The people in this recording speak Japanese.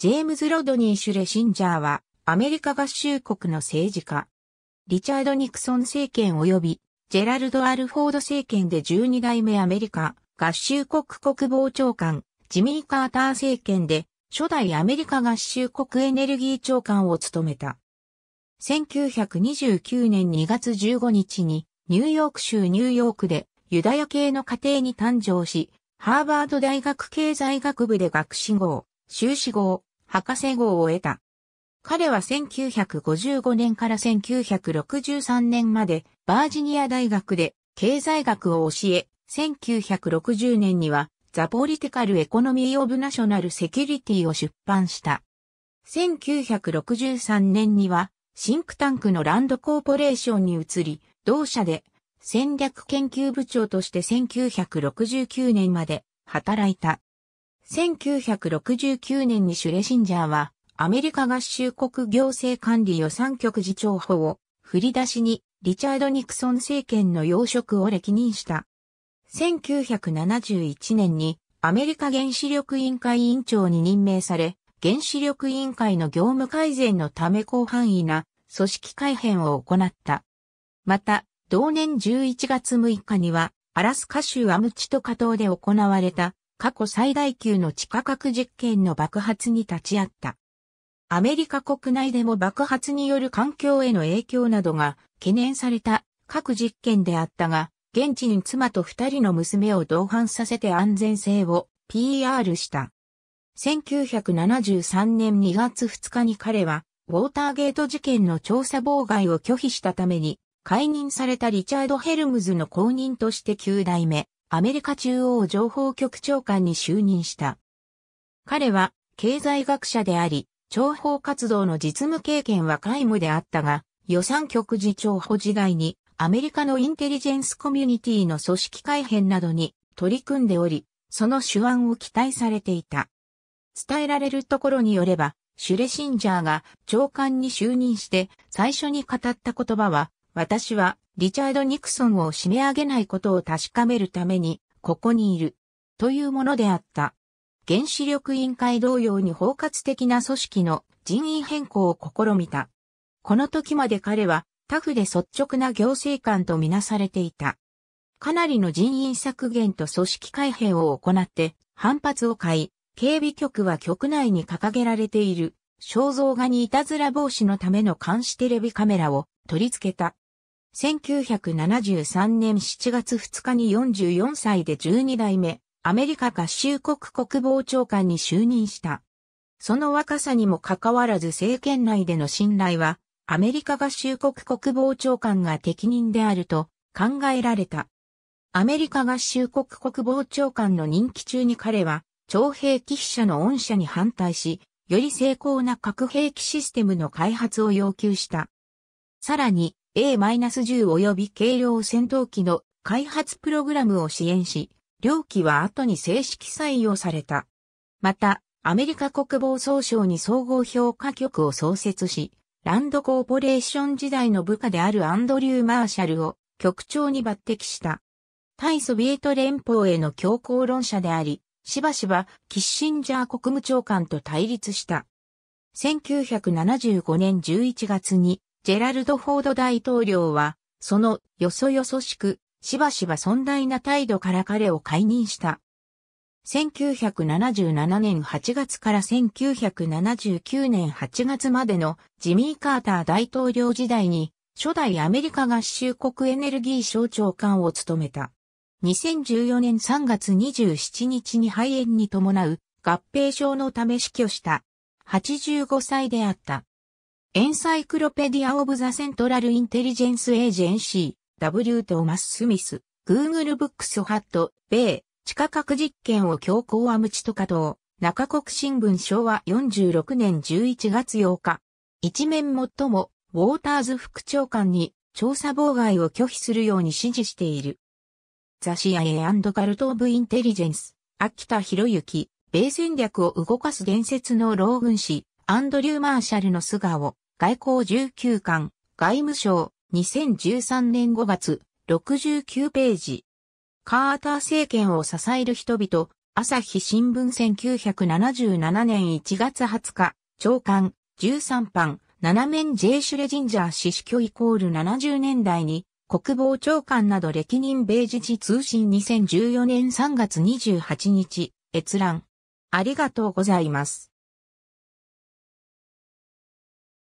ジェームズ・ロドニー・シュレシンジャーは、アメリカ合衆国の政治家。リチャード・ニクソン政権及び、ジェラルド・アルフォード政権で12代目アメリカ合衆国国防長官、ジミー・カーター政権で、初代アメリカ合衆国エネルギー長官を務めた。1929年2月15日に、ニューヨーク州ニューヨークで、ユダヤ系の家庭に誕生し、ハーバード大学経済学部で学士号、修士号、博士号を得た。彼は1955年から1963年までバージニア大学で経済学を教え、1960年にはザポリティカルエコノミーオブナショナルセキュリティを出版した。1963年にはシンクタンクのランドコーポレーションに移り、同社で戦略研究部長として1969年まで働いた。1969年にシュレシンジャーは、アメリカ合衆国行政管理予算局次長補を振り出しにリチャード・ニクソン政権の要職を歴任した。1971年にアメリカ原子力委員会委員長に任命され、原子力委員会の業務改善のため広範囲な組織改変を行った。また、同年11月6日には、アラスカ州アムチトカ島で行われた過去最大級の地下核実験の爆発に立ち会った。アメリカ国内でも爆発による環境への影響などが懸念された核実験であったが、現地に妻と二人の娘を同伴させて安全性を PR した。1973年2月2日に彼は、ウォーターゲート事件の調査妨害を拒否したために、解任されたリチャード・ヘルムズの後任として9代目、アメリカ中央情報局長官に就任した。彼は経済学者であり、情報活動の実務経験は皆無であったが、予算局次長補時代にアメリカのインテリジェンスコミュニティの組織改変などに取り組んでおり、その手腕を期待されていた。伝えられるところによれば、シュレシンジャーが長官に就任して最初に語った言葉は、私はリチャード・ニクソンを締め上げないことを確かめるために、ここにいる、というものであった。原子力委員会同様に包括的な組織の人員変更を試みた。この時まで彼は、タフで率直な行政官とみなされていた。かなりの人員削減と組織改変を行って反発を買い、警備局は局内に掲げられている肖像画にいたずら防止のための監視テレビカメラを取り付けた。1973年7月2日に44歳で12代目、アメリカ合衆国国防長官に就任した。その若さにもかかわらず政権内での信頼は、アメリカ合衆国国防長官が適任であると考えられた。アメリカ合衆国国防長官の任期中に彼は、徴兵器飛車の恩赦に反対し、より成功な核兵器システムの開発を要求した。さらに、A-10 及び軽量戦闘機の開発プログラムを支援し、両機は後に正式採用された。また、アメリカ国防総省に総合評価局を創設し、ランドコーポレーション時代の部下であるアンドリュー・マーシャルを局長に抜擢した。対ソビエト連邦への強硬論者であり、しばしばキッシンジャー国務長官と対立した。1975年11月にジェラルド・フォード大統領は、そのよそよそしく、しばしば尊大な態度から彼を解任した。1977年8月から1979年8月までのジミー・カーター大統領時代に初代アメリカ合衆国エネルギー省長官を務めた。2014年3月27日に肺炎に伴う合併症のため死去した。85歳であった。エンサイクロペディア・オブ・ザ・セントラル・インテリジェンス・エージェンシー、W. トーマス・スミス、Google ブックス・ハット、米、地下核実験を強行アムチと稼働、中国新聞昭和46年11月8日。一面最も、ウォーターズ副長官に調査妨害を拒否するように指示している。ザ・シアエ・アンド・カルト・オブ・インテリジェンス、秋田博之、米戦略を動かす伝説の老軍師、アンドリュー・マーシャルの素顔、外交19巻、外務省、2013年5月、69ページ。カーター政権を支える人々、朝日新聞1977年1月20日、長官、13版、七面ジェイシュレジンジャー氏死去イコール70年代に、国防長官など歴任米時治通信2014年3月28日、閲覧。ありがとうございます。